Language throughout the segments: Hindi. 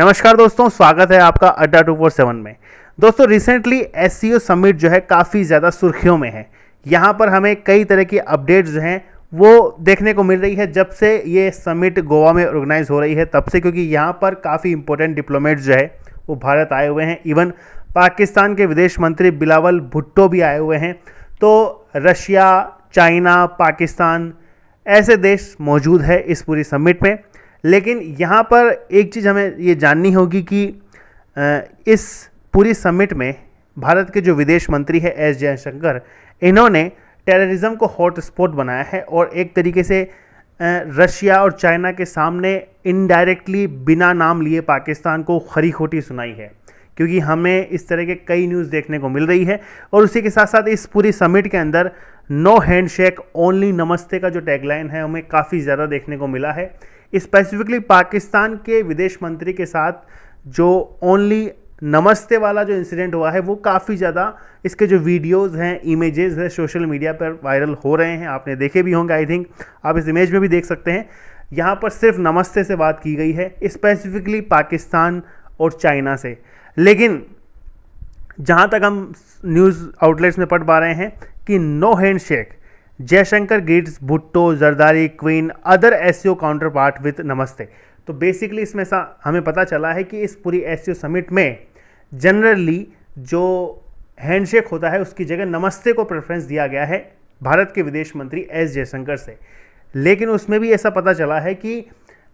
नमस्कार दोस्तों स्वागत है आपका अड्डा टू फोर सेवन में दोस्तों recently S C O summit जो है काफ़ी ज़्यादा सुर्खियों में है यहाँ पर हमें कई तरह की अपडेट्स जो हैं वो देखने को मिल रही है जब से ये समिट गोवा में ऑर्गेनाइज हो रही है तब से क्योंकि यहाँ पर काफ़ी इंपॉर्टेंट डिप्लोमेट्स जो है वो भारत आए हुए हैं इवन पाकिस्तान के विदेश मंत्री बिलावल भुट्टो भी आए हुए हैं तो रशिया चाइना पाकिस्तान ऐसे देश मौजूद है इस पूरी समिट में लेकिन यहाँ पर एक चीज़ हमें ये जाननी होगी कि इस पूरी समिट में भारत के जो विदेश मंत्री है एस जयशंकर इन्होंने टेररिज्म को हॉटस्पॉट बनाया है और एक तरीके से रशिया और चाइना के सामने इनडायरेक्टली बिना नाम लिए पाकिस्तान को खरी खोटी सुनाई है क्योंकि हमें इस तरह के कई न्यूज़ देखने को मिल रही है और उसी के साथ साथ इस पूरी समिट के अंदर नो हैंडशेक ओनली नमस्ते का जो टैगलाइन है हमें काफ़ी ज़्यादा देखने को मिला है स्पेसिफिकली पाकिस्तान के विदेश मंत्री के साथ जो ओनली नमस्ते वाला जो इंसिडेंट हुआ है वो काफ़ी ज़्यादा इसके जो वीडियोस हैं इमेजेस हैं सोशल मीडिया पर वायरल हो रहे हैं आपने देखे भी होंगे आई थिंक आप इस इमेज में भी देख सकते हैं यहाँ पर सिर्फ नमस्ते से बात की गई है स्पेसिफिकली पाकिस्तान और चाइना से लेकिन जहाँ तक हम न्यूज़ आउटलेट्स में पढ़ पा रहे हैं कि no handshake Jaishankar greets Bhutto Zardari क्वीन other S counterpart with नमस्ते तो बेसिकली इसमें सा हमें पता चला है कि इस पूरी एस समिट में जनरली जो हैंडशेक होता है उसकी जगह नमस्ते को प्रेफरेंस दिया गया है भारत के विदेश मंत्री एस जयशंकर से लेकिन उसमें भी ऐसा पता चला है कि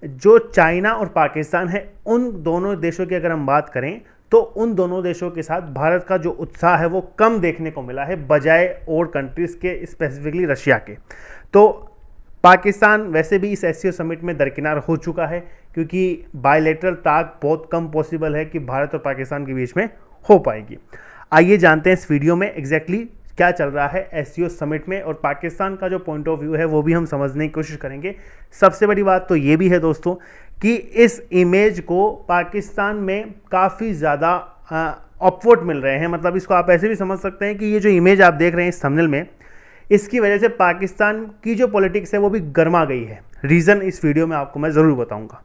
जो चाइना और पाकिस्तान है उन दोनों देशों की अगर हम बात करें तो उन दोनों देशों के साथ भारत का जो उत्साह है वो कम देखने को मिला है बजाय और कंट्रीज़ के स्पेसिफिकली रशिया के तो पाकिस्तान वैसे भी इस एस समिट में दरकिनार हो चुका है क्योंकि बायलेटरल ताक बहुत कम पॉसिबल है कि भारत और पाकिस्तान के बीच में हो पाएगी आइए जानते हैं इस वीडियो में एग्जैक्टली exactly क्या चल रहा है एस समिट में और पाकिस्तान का जो पॉइंट ऑफ व्यू है वो भी हम समझने की कोशिश करेंगे सबसे बड़ी बात तो ये भी है दोस्तों कि इस इमेज को पाकिस्तान में काफ़ी ज़्यादा अपवोट मिल रहे हैं मतलब इसको आप ऐसे भी समझ सकते हैं कि ये जो इमेज आप देख रहे हैं इस थंबनेल में इसकी वजह से पाकिस्तान की जो पॉलिटिक्स है वो भी गर्मा गई है रीज़न इस वीडियो में आपको मैं ज़रूर बताऊँगा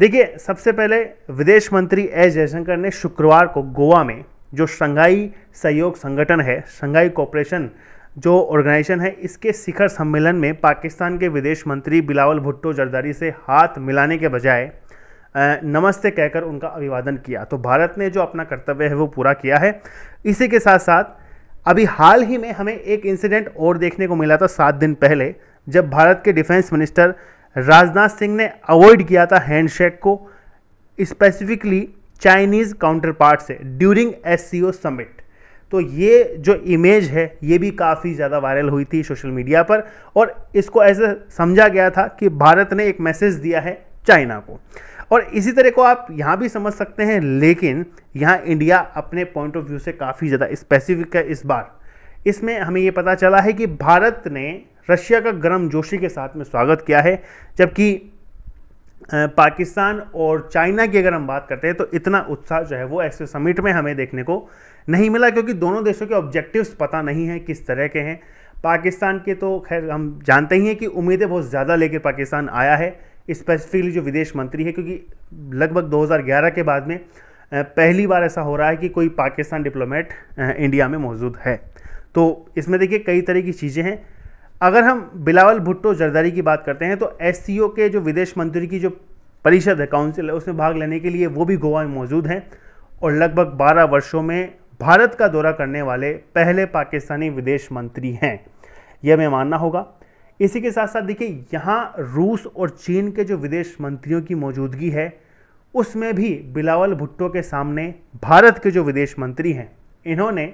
देखिए सबसे पहले विदेश मंत्री एस जयशंकर ने शुक्रवार को गोवा में जो शंघाई सहयोग संगठन है शंघाई कॉपरेशन जो ऑर्गेनाइजेशन है इसके शिखर सम्मेलन में पाकिस्तान के विदेश मंत्री बिलावल भुट्टो जरदारी से हाथ मिलाने के बजाय नमस्ते कहकर उनका अभिवादन किया तो भारत ने जो अपना कर्तव्य है वो पूरा किया है इसी के साथ साथ अभी हाल ही में हमें एक इंसिडेंट और देखने को मिला था सात दिन पहले जब भारत के डिफेंस मिनिस्टर राजनाथ सिंह ने अवॉइड किया था हैंडशेक को स्पेसिफिकली चाइनीज़ काउंटर पार्ट से ड्यूरिंग एस समिट तो ये जो इमेज है ये भी काफ़ी ज़्यादा वायरल हुई थी सोशल मीडिया पर और इसको ऐसे समझा गया था कि भारत ने एक मैसेज दिया है चाइना को और इसी तरह को आप यहाँ भी समझ सकते हैं लेकिन यहाँ इंडिया अपने पॉइंट ऑफ व्यू से काफ़ी ज़्यादा स्पेसिफिक है इस बार इसमें हमें ये पता चला है कि भारत ने रशिया का गर्म जोशी के साथ में स्वागत किया है जबकि पाकिस्तान और चाइना की अगर हम बात करते हैं तो इतना उत्साह जो है वो ऐसे समिट में हमें देखने को नहीं मिला क्योंकि दोनों देशों के ऑब्जेक्टिव्स पता नहीं हैं किस तरह के हैं पाकिस्तान के तो खैर हम जानते ही हैं कि उम्मीदें बहुत ज़्यादा लेकर पाकिस्तान आया है स्पेसिफिकली जो विदेश मंत्री है क्योंकि लगभग 2011 के बाद में पहली बार ऐसा हो रहा है कि कोई पाकिस्तान डिप्लोमेट इंडिया में मौजूद है तो इसमें देखिए कई तरह की चीज़ें हैं अगर हम बिलावल भुट्टो जरदारी की बात करते हैं तो एस के जो विदेश मंत्री की जो परिषद है काउंसिल है उसमें भाग लेने के लिए वो भी गोवा में मौजूद हैं और लगभग 12 वर्षों में भारत का दौरा करने वाले पहले पाकिस्तानी विदेश मंत्री हैं यह मैं मानना होगा इसी के साथ साथ देखिए यहाँ रूस और चीन के जो विदेश मंत्रियों की मौजूदगी है उसमें भी बिलावल भुट्टो के सामने भारत के जो विदेश मंत्री हैं इन्होंने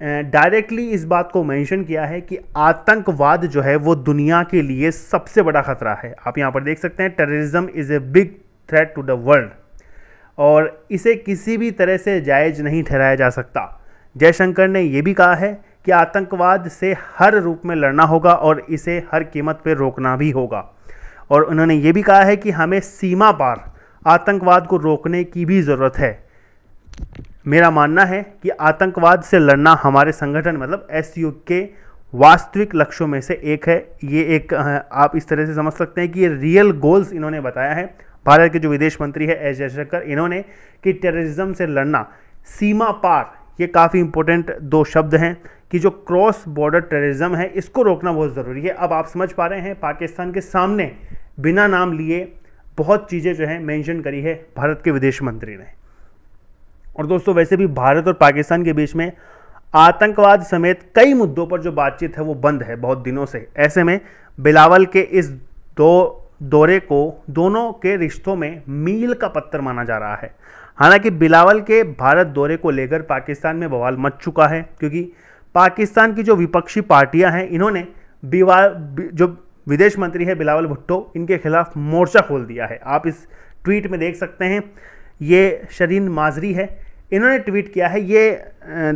डायरेक्टली इस बात को मेंशन किया है कि आतंकवाद जो है वो दुनिया के लिए सबसे बड़ा ख़तरा है आप यहाँ पर देख सकते हैं terrorism is a big threat to the world और इसे किसी भी तरह से जायज़ नहीं ठहराया जा सकता जयशंकर ने यह भी कहा है कि आतंकवाद से हर रूप में लड़ना होगा और इसे हर कीमत पर रोकना भी होगा और उन्होंने ये भी कहा है कि हमें सीमा पार आतंकवाद को रोकने की भी ज़रूरत है मेरा मानना है कि आतंकवाद से लड़ना हमारे संगठन मतलब एस के वास्तविक लक्ष्यों में से एक है ये एक आप इस तरह से समझ सकते हैं कि ये रियल गोल्स इन्होंने बताया है भारत के जो विदेश मंत्री है एस जयशंकर इन्होंने कि टेररिज्म से लड़ना सीमा पार ये काफ़ी इंपॉर्टेंट दो शब्द हैं कि जो क्रॉस बॉर्डर टेररिज्म है इसको रोकना बहुत ज़रूरी है अब आप समझ पा रहे हैं पाकिस्तान के सामने बिना नाम लिए बहुत चीज़ें जो हैं मेंशन करी है भारत के विदेश मंत्री ने और दोस्तों वैसे भी भारत और पाकिस्तान के बीच में आतंकवाद समेत कई मुद्दों पर जो बातचीत है वो बंद है बहुत दिनों से ऐसे में बिलावल के इस दो दौरे को दोनों के रिश्तों में मील का पत्थर माना जा रहा है हालांकि बिलावल के भारत दौरे को लेकर पाकिस्तान में बवाल मच चुका है क्योंकि पाकिस्तान की जो विपक्षी पार्टियां हैं इन्होंने जो विदेश मंत्री है बिलावल भुट्टो इनके खिलाफ मोर्चा खोल दिया है आप इस ट्वीट में देख सकते हैं ये शरीन माजरी है इन्होंने ट्वीट किया है ये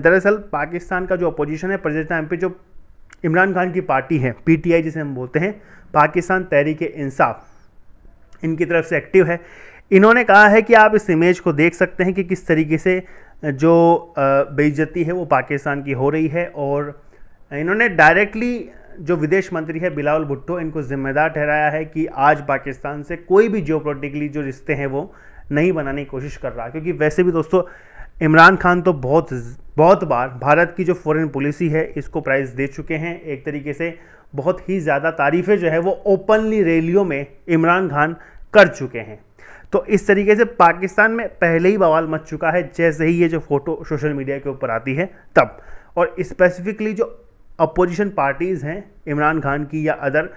दरअसल पाकिस्तान का जो अपोजिशन है प्रेजेंट टाइम पे जो इमरान खान की पार्टी है पीटीआई जिसे हम बोलते हैं पाकिस्तान तहरीक इंसाफ इनकी तरफ से एक्टिव है इन्होंने कहा है कि आप इस इमेज को देख सकते हैं कि किस तरीके से जो बेइज्जती है वो पाकिस्तान की हो रही है और इन्होंने डायरेक्टली जो विदेश मंत्री है बिलावल भुट्टो इनको जिम्मेदार ठहराया है कि आज पाकिस्तान से कोई भी जियोपोलिटिकली जो रिश्ते हैं वो नहीं बनाने की कोशिश कर रहा क्योंकि वैसे भी दोस्तों इमरान खान तो बहुत बहुत बार भारत की जो फॉरेन पॉलिसी है इसको प्राइज़ दे चुके हैं एक तरीके से बहुत ही ज़्यादा तारीफ़ें जो है वो ओपनली रैलियों में इमरान खान कर चुके हैं तो इस तरीके से पाकिस्तान में पहले ही बवाल मच चुका है जैसे ही ये जो फोटो सोशल मीडिया के ऊपर आती है तब और स्पेसिफिकली जो अपोजिशन पार्टीज़ हैं इमरान खान की या अदर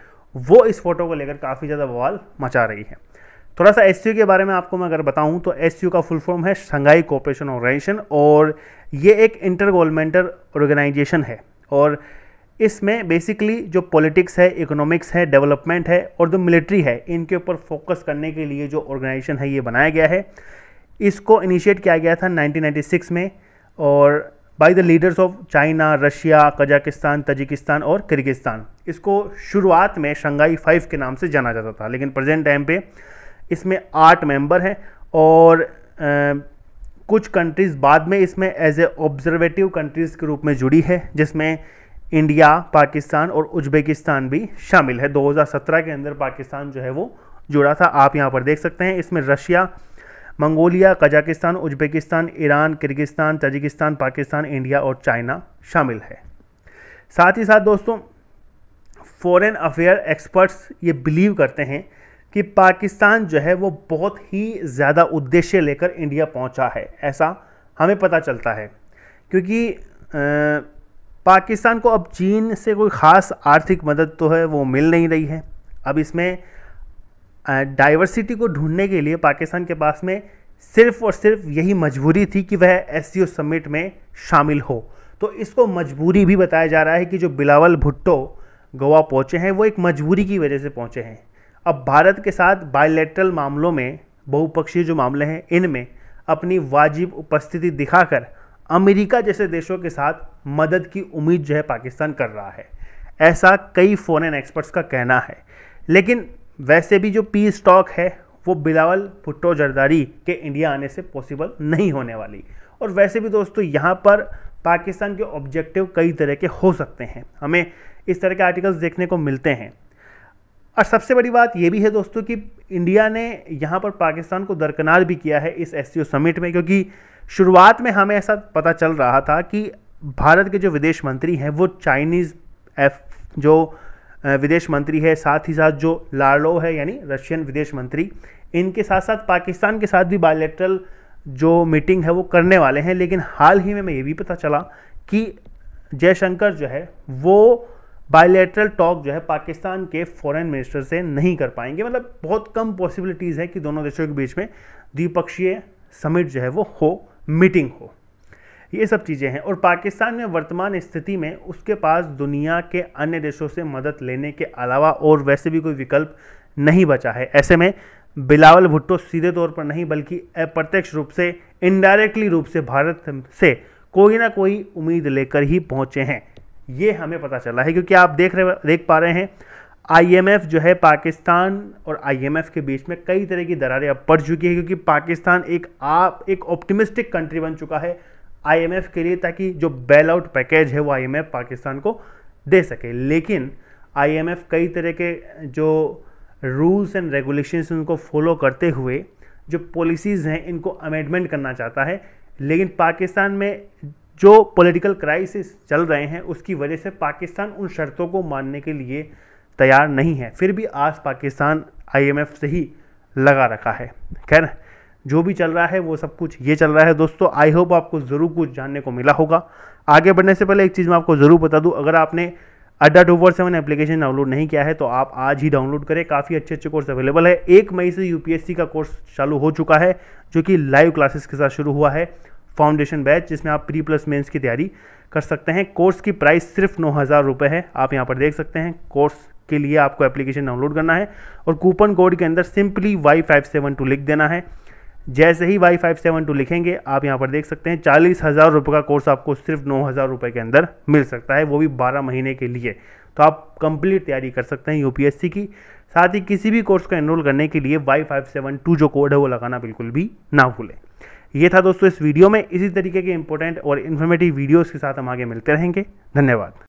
वो इस फोटो को लेकर काफ़ी ज़्यादा बवाल मचा रही है थोड़ा सा एस के बारे में आपको मैं अगर बताऊं तो एस का फुल फॉर्म है शंघाई कोऑपरेशन ऑर्गेनाइजेशन और ये एक इंटर गवर्नमेंटल ऑर्गेनाइजेशन है और इसमें बेसिकली जो पॉलिटिक्स है इकोनॉमिक्स है डेवलपमेंट है और जो मिलिट्री है इनके ऊपर फोकस करने के लिए जो ऑर्गेनाइजेशन है ये बनाया गया है इसको इनिशिएट किया गया था 1996 में और by the leaders of China Russia Kazakhstan Tajikistan और किर्गिस्तान इसको शुरुआत में शंघाई फाइव के नाम से जाना जाता था लेकिन प्रेजेंट टाइम पर इसमें आठ मेंबर हैं और आ, कुछ कंट्रीज़ बाद में इसमें एज ए ऑब्जर्वेटिव कंट्रीज़ के रूप में जुड़ी है जिसमें इंडिया पाकिस्तान और उज्बेकिस्तान भी शामिल है 2017 के अंदर पाकिस्तान जो है वो जुड़ा था आप यहाँ पर देख सकते हैं इसमें Russia Mongolia Kazakhstan Uzbekistan Iran Kyrgyzstan Tajikistan Pakistan India और चाइना शामिल है साथ ही साथ दोस्तों फॉरेन अफेयर एक्सपर्ट्स ये बिलीव करते हैं कि पाकिस्तान जो है वो बहुत ही ज़्यादा उद्देश्य लेकर इंडिया पहुंचा है ऐसा हमें पता चलता है क्योंकि आ, पाकिस्तान को अब चीन से कोई ख़ास आर्थिक मदद तो है वो मिल नहीं रही है अब इसमें डाइवर्सिटी को ढूंढने के लिए पाकिस्तान के पास में सिर्फ और सिर्फ यही मजबूरी थी कि वह एस समिट में शामिल हो तो इसको मजबूरी भी बताया जा रहा है कि जो बिलावल भुट्टो गोवा पहुँचे हैं वो एक मजबूरी की वजह से पहुँचे हैं अब भारत के साथ बायोलेट्रल मामलों में बहुपक्षीय जो मामले हैं इनमें अपनी वाजिब उपस्थिति दिखाकर अमेरिका जैसे देशों के साथ मदद की उम्मीद जो है पाकिस्तान कर रहा है ऐसा कई फॉरेन एक्सपर्ट्स का कहना है लेकिन वैसे भी जो पीस टॉक है वो बिलावल भुट्टो जरदारी के इंडिया आने से पॉसिबल नहीं होने वाली और वैसे भी दोस्तों यहाँ पर पाकिस्तान के ऑब्जेक्टिव कई तरह के हो सकते हैं हमें इस तरह के आर्टिकल्स देखने को मिलते हैं और सबसे बड़ी बात यह भी है दोस्तों कि इंडिया ने यहाँ पर पाकिस्तान को दरकनार भी किया है इस एस समिट में क्योंकि शुरुआत में हमें ऐसा पता चल रहा था कि भारत के जो विदेश मंत्री हैं वो चाइनीज़ एफ जो विदेश मंत्री है साथ ही साथ जो लार्लो है यानी रशियन विदेश मंत्री इनके साथ साथ पाकिस्तान के साथ भी बायोलेट्रल जो मीटिंग है वो करने वाले हैं लेकिन हाल ही में मैं ये भी पता चला कि जयशंकर जो है वो बायोलेटरल टॉक जो है पाकिस्तान के फॉरेन मिनिस्टर से नहीं कर पाएंगे मतलब बहुत कम पॉसिबिलिटीज़ है कि दोनों देशों के बीच में द्विपक्षीय समिट जो है वो हो मीटिंग हो ये सब चीज़ें हैं और पाकिस्तान में वर्तमान स्थिति में उसके पास दुनिया के अन्य देशों से मदद लेने के अलावा और वैसे भी कोई विकल्प नहीं बचा है ऐसे में बिलावल भुट्टो सीधे तौर पर नहीं बल्कि अप्रत्यक्ष रूप से इनडायरेक्टली रूप से भारत से कोई ना कोई उम्मीद लेकर ही पहुंचे हैं ये हमें पता चला है क्योंकि आप देख रहे देख पा रहे हैं आईएमएफ जो है पाकिस्तान और आईएमएफ के बीच में कई तरह की दरारें अब पड़ चुकी है क्योंकि पाकिस्तान एक आप एक ऑप्टिमिस्टिक कंट्री बन चुका है आईएमएफ के लिए ताकि जो बेल आउट पैकेज है वो आईएमएफ पाकिस्तान को दे सके लेकिन आईएमएफ कई तरह के जो रूल्स एंड रेगुलेशन उनको फॉलो करते हुए जो पॉलिसीज़ हैं इनको अमेंडमेंट करना चाहता है लेकिन पाकिस्तान में जो पॉलिटिकल क्राइसिस चल रहे हैं उसकी वजह से पाकिस्तान उन शर्तों को मानने के लिए तैयार नहीं है फिर भी आज पाकिस्तान आईएमएफ से ही लगा रखा है खैर जो भी चल रहा है वो सब कुछ ये चल रहा है दोस्तों आई होप आपको ज़रूर कुछ जानने को मिला होगा आगे बढ़ने से पहले एक चीज़ मैं आपको ज़रूर बता दूँ अगर आपने Adda two four seven application download नहीं किया है तो आप आज ही डाउनलोड करें काफ़ी अच्छे अच्छे कोर्स अवेलेबल है एक मई से यूपीएससी का कोर्स चालू हो चुका है जो कि लाइव क्लासेस के साथ शुरू हुआ है फाउंडेशन बैच जिसमें आप प्री प्लस मेंस की तैयारी कर सकते हैं कोर्स की प्राइस सिर्फ नौ हज़ार रुपये है आप यहाँ पर देख सकते हैं कोर्स के लिए आपको एप्लीकेशन डाउनलोड करना है और कूपन कोड के अंदर simply Y five seven two लिख देना है जैसे ही वाई फाइव सेवन टू लिखेंगे आप यहाँ पर देख सकते हैं चालीस हज़ार रुपये का कोर्स आपको सिर्फ नौ हज़ार रुपये के अंदर मिल सकता है वो भी बारह महीने के लिए तो आप कंप्लीट तैयारी कर सकते हैं यूपीएससी की साथ ही किसी भी कोर्स को एनरोल करने के लिए वाई फाइव सेवन टू जो कोड है वो लगाना बिल्कुल भी ना भूलें ये था दोस्तों इस वीडियो में इसी तरीके के इंपॉर्टेंट और इन्फॉर्मेटिव वीडियोज़ के साथ हम आगे मिलते रहेंगे धन्यवाद